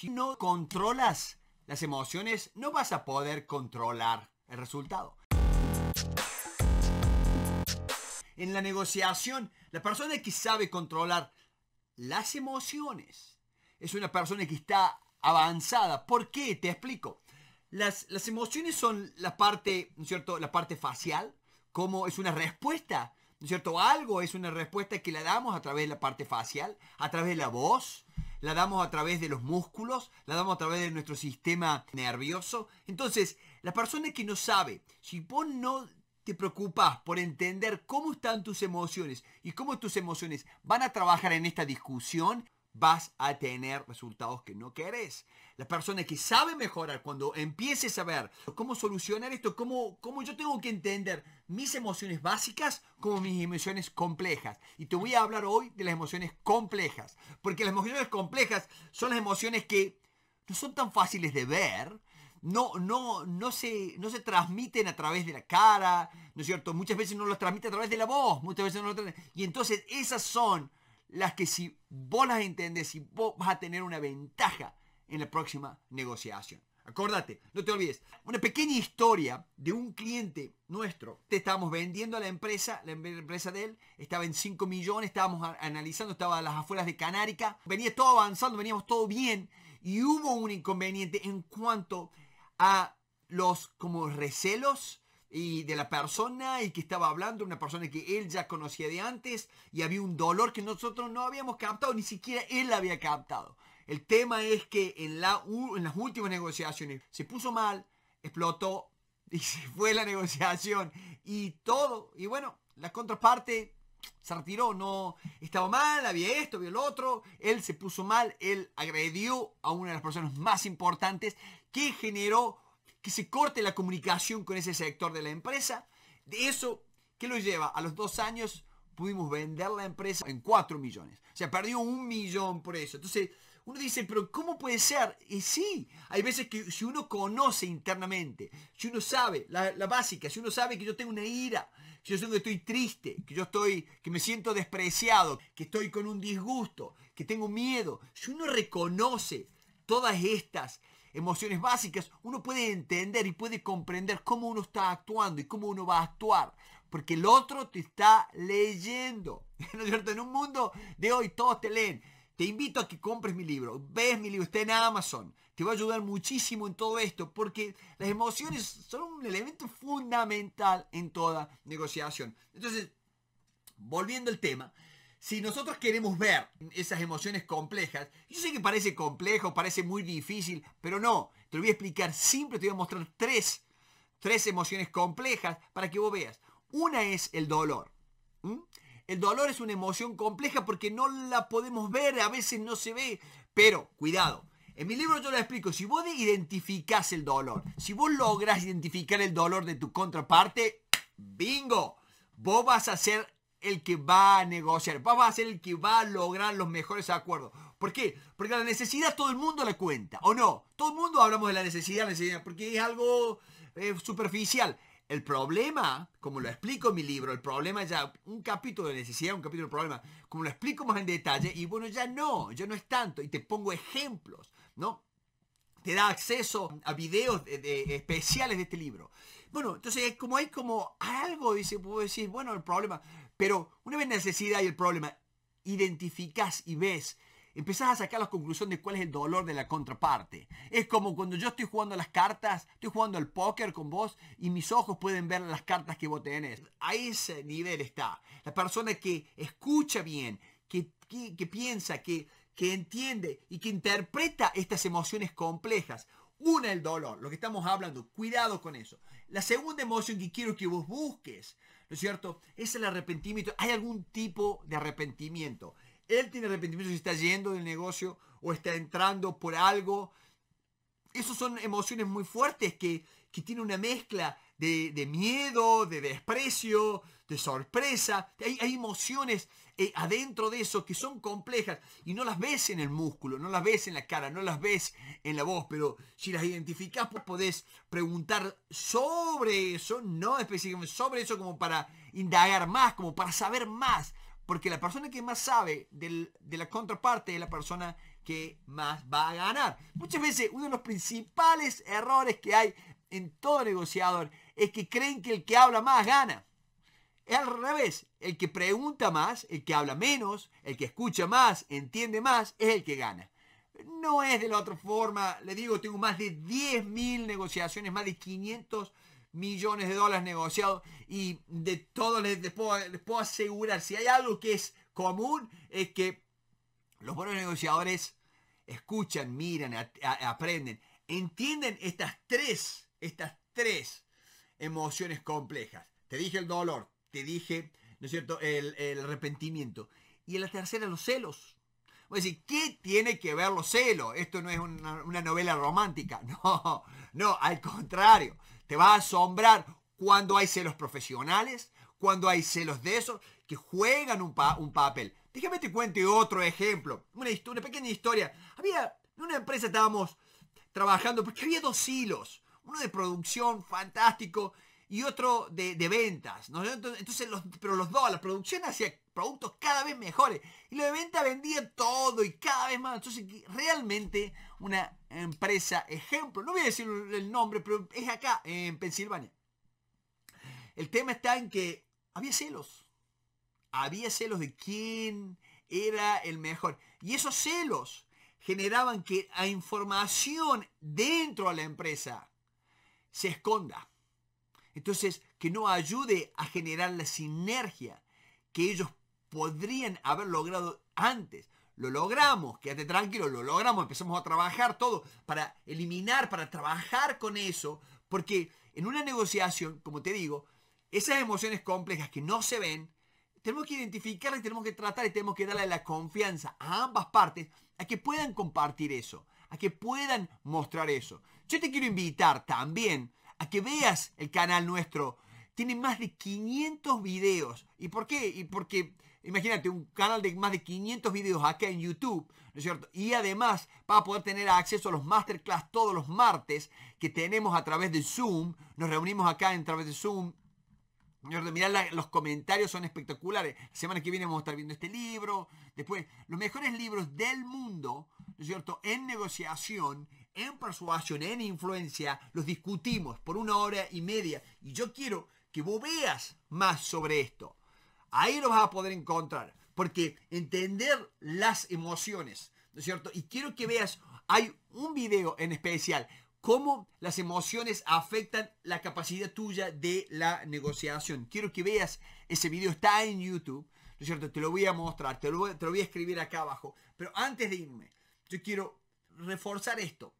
Si no controlas las emociones, no vas a poder controlar el resultado. En la negociación, la persona que sabe controlar las emociones es una persona que está avanzada. ¿Por qué? Te explico. Las, las emociones son la parte, cierto? La parte facial, como es una respuesta, cierto? Algo es una respuesta que le damos a través de la parte facial, a través de la voz, la damos a través de los músculos, la damos a través de nuestro sistema nervioso. Entonces, la persona que no sabe, si vos no te preocupas por entender cómo están tus emociones y cómo tus emociones van a trabajar en esta discusión, vas a tener resultados que no querés. La persona que sabe mejorar, cuando empieces a ver cómo solucionar esto, cómo, cómo yo tengo que entender mis emociones básicas como mis emociones complejas. Y te voy a hablar hoy de las emociones complejas, porque las emociones complejas son las emociones que no son tan fáciles de ver, no, no, no, se, no se transmiten a través de la cara, ¿no es cierto? Muchas veces no las transmite a través de la voz, muchas veces no lo Y entonces esas son las que si vos las entendés, si vos vas a tener una ventaja en la próxima negociación. Acordate, no te olvides, una pequeña historia de un cliente nuestro. Te estábamos vendiendo a la empresa, la em-, empresa de él estaba en 5 millones, estábamos analizando, estaba a las afueras de Canárica, venía todo avanzando, veníamos todo bien y hubo un inconveniente en cuanto a los como recelos y de la persona y que estaba hablando, una persona que él ya conocía de antes y había un dolor que nosotros no habíamos captado, ni siquiera él había captado. El tema es que en, la, en las últimas negociaciones se puso mal, explotó y se fue la negociación y todo. Y bueno, la contraparte se retiró, no estaba mal, había esto, había el otro, él se puso mal, él agredió a una de las personas más importantes que generó se corte la comunicación con ese sector de la empresa. De eso, que lo lleva? A los dos años pudimos vender la empresa en cuatro millones. O sea, perdió un millón por eso. Entonces, uno dice, pero ¿cómo puede ser? Y sí, hay veces que si uno conoce internamente, si uno sabe, la, básica, si uno sabe que yo tengo una ira, si yo estoy triste, que yo estoy, que me siento despreciado, que estoy con un disgusto, que tengo miedo, si uno reconoce todas estas emociones básicas, uno puede entender y puede comprender cómo uno está actuando y cómo uno va a actuar. Porque el otro te está leyendo. es cierto? En un mundo de hoy todos te leen. Te invito a que compres mi libro. Ves mi libro. Está en Amazon. Te va a ayudar muchísimo en todo esto. Porque las emociones son un elemento fundamental en toda negociación. Entonces, volviendo al tema si nosotros queremos ver esas emociones complejas, yo sé que parece complejo, parece muy difícil, pero no, te lo voy a explicar simple, te voy a mostrar tres, tres emociones complejas para que vos veas. Una es el dolor. El dolor es una emoción compleja porque no la podemos ver, a veces no se ve, pero cuidado. En mi libro yo lo explico, si vos identificás el dolor, si vos lográs identificar el dolor de tu contraparte, bingo, vos vas a ser el que va a negociar, va a ser el que va a lograr los mejores acuerdos. ¿Por qué? Porque la necesidad todo el mundo la cuenta, ¿o no? Todo el mundo hablamos de la necesidad, necesidad porque es algo eh, superficial. El problema, como lo explico en mi libro, el problema ya, un capítulo de necesidad, un capítulo de problema, como lo explico más en detalle, y bueno, ya no, ya no es tanto, y te pongo ejemplos, ¿no? Te da acceso a videos especiales de este libro. Bueno, entonces como hay como algo, y se puedo decir, bueno, el problema, pero una vez necesidad y el problema, identificás y ves, empezás a sacar la conclusión de cuál es el dolor de la contraparte. Es como cuando yo estoy jugando las cartas, estoy jugando al póker con vos y mis ojos pueden ver las cartas que vos tenés. A ese nivel está. La persona que escucha bien, que, piensa, que, que entiende y que interpreta estas emociones complejas. Una, el dolor, lo que estamos hablando, cuidado con eso. La segunda emoción que quiero que vos busques ¿no es cierto? Es el arrepentimiento. Hay algún tipo de arrepentimiento. Él tiene arrepentimiento si está yendo del negocio o está entrando por algo. Esas son emociones muy fuertes que, que tiene una mezcla de, de miedo, de desprecio, de sorpresa. Hay, emociones eh, adentro de eso que son complejas y no las ves en el músculo, no las ves en la cara, no las ves en la voz, pero si las identificas, pues podés preguntar sobre eso, no específicamente sobre eso como para indagar más, como para saber más. Porque la persona que más sabe de la contraparte es la persona que más va a ganar. Muchas veces uno de los principales errores que hay en todo negociador es que creen que el que habla más gana. Es al revés, el que pregunta más, el que habla menos, el que escucha más, entiende más, es el que gana. No es de la otra forma, le digo, tengo más de 10.000 negociaciones, más de 500 millones de dólares negociados y de todo les, puedo, asegurar, si hay algo que es común, es que los buenos negociadores escuchan, miran, aprenden, entienden estas tres, estas tres emociones complejas. Te dije el dolor, te dije, ¿no es cierto?, el, arrepentimiento. Y en la tercera, los celos. Voy a decir, ¿qué tiene que ver los celos? Esto no es una, novela romántica. No, no, al contrario. Te va a asombrar cuando hay celos profesionales, cuando hay celos de esos que juegan un, un papel. Déjame te cuente otro ejemplo, una, una pequeña historia. Había, en una empresa estábamos trabajando porque había dos hilos. Uno de producción fantástico y otro de, ventas. Entonces, pero los dos, la producción hacía productos cada vez mejores. Y lo de venta vendía todo y cada vez más. Entonces, realmente una empresa, ejemplo, no voy a decir el nombre, pero es acá, en Pensilvania. El tema está en que había celos. Había celos de quién era el mejor. Y esos celos generaban que la información dentro de la empresa se esconda. Entonces, que no ayude a generar la sinergia que ellos podrían haber logrado antes. Lo logramos, quédate tranquilo, lo logramos, empezamos a trabajar todo para eliminar, para trabajar con eso, porque en una negociación, como te digo, esas emociones complejas que no se ven, tenemos que identificarlas, tenemos que tratar y tenemos que darle la confianza a ambas partes a que puedan compartir eso, a que puedan mostrar eso. Yo te quiero invitar también a que veas el canal nuestro. Tiene más de 500 videos. ¿Y por qué? Y porque, imagínate, un canal de más de 500 videos acá en YouTube, ¿no es cierto? Y además para poder tener acceso a los masterclass todos los martes que tenemos a través de Zoom. Nos reunimos acá en través de Zoom Mirá, los comentarios son espectaculares. La semana que viene vamos a estar viendo este libro. Después, los mejores libros del mundo, ¿no es cierto? En negociación, en persuasión, en influencia, los discutimos por una hora y media. Y yo quiero que vos veas más sobre esto. Ahí lo vas a poder encontrar. Porque entender las emociones, ¿no es cierto? Y quiero que veas, hay un video en especial, cómo las emociones afectan la capacidad tuya de la negociación. Quiero que veas, ese video está en YouTube, ¿no es cierto? Te lo voy a mostrar, te lo te lo voy a escribir acá abajo. Pero antes de irme, yo quiero reforzar esto.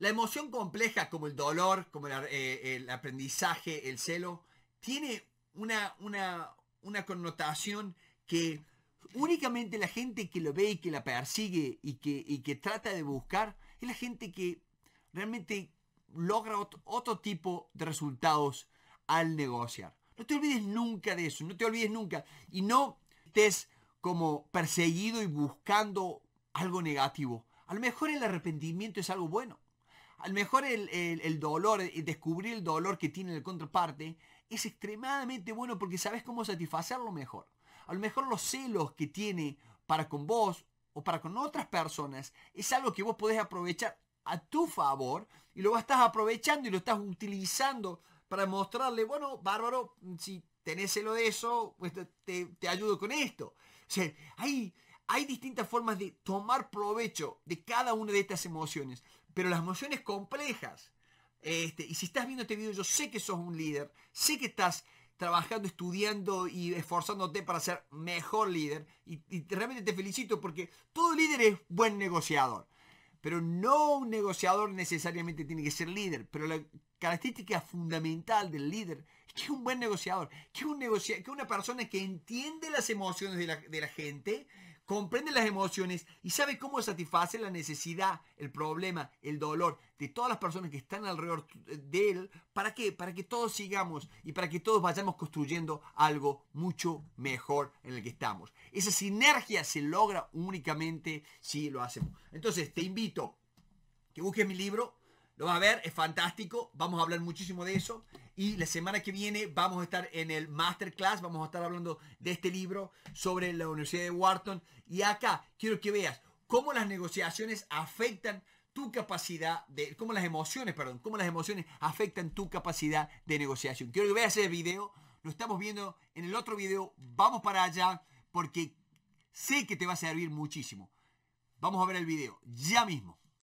La emoción compleja como el dolor, como el, eh, aprendizaje, el celo, tiene una, una, connotación que únicamente la gente que lo ve y que la persigue y que, que trata de buscar es la gente que realmente logra otro tipo de resultados al negociar. No te olvides nunca de eso, no te olvides nunca. Y no estés como perseguido y buscando algo negativo. A lo mejor el arrepentimiento es algo bueno. A lo mejor el, dolor, el eh, descubrir el dolor que tiene la contraparte, es extremadamente bueno porque sabes cómo satisfacerlo mejor. A lo mejor los celos que tiene para con vos o para con otras personas es algo que vos podés aprovechar a tu favor y lo estás aprovechando y lo estás utilizando para mostrarle, bueno, bárbaro, si tenés celo de eso, pues te, te ayudo con esto. O sea, ahí... Hay distintas formas de tomar provecho de cada una de estas emociones, pero las emociones complejas, este, y si estás viendo este video, yo sé que sos un líder, sé que estás trabajando, estudiando y esforzándote para ser mejor líder. Y, realmente te felicito porque todo líder es buen negociador. Pero no un negociador necesariamente tiene que ser líder. Pero la característica fundamental del líder es que es un buen negociador. Que es un negociador, que una persona que entiende las emociones de la gente comprende las emociones y sabe cómo satisface la necesidad, el problema, el dolor de todas las personas que están alrededor eh, de él. ¿Para qué? Para que todos sigamos y para que todos vayamos construyendo algo mucho mejor en el que estamos. Esa sinergia se logra únicamente si lo hacemos. Entonces, te invito que busques mi libro, lo vas a ver, es fantástico, vamos a hablar muchísimo de eso. Y la semana que viene vamos a estar en el masterclass, vamos a estar hablando de este libro sobre la Universidad de Wharton. Y acá quiero que veas cómo las negociaciones afectan tu capacidad de, cómo las emociones, perdón, cómo las emociones afectan tu capacidad de negociación. Quiero que veas ese video, lo estamos viendo en el otro video, vamos para allá porque sé que te va a servir muchísimo. Vamos a ver el video, ya mismo.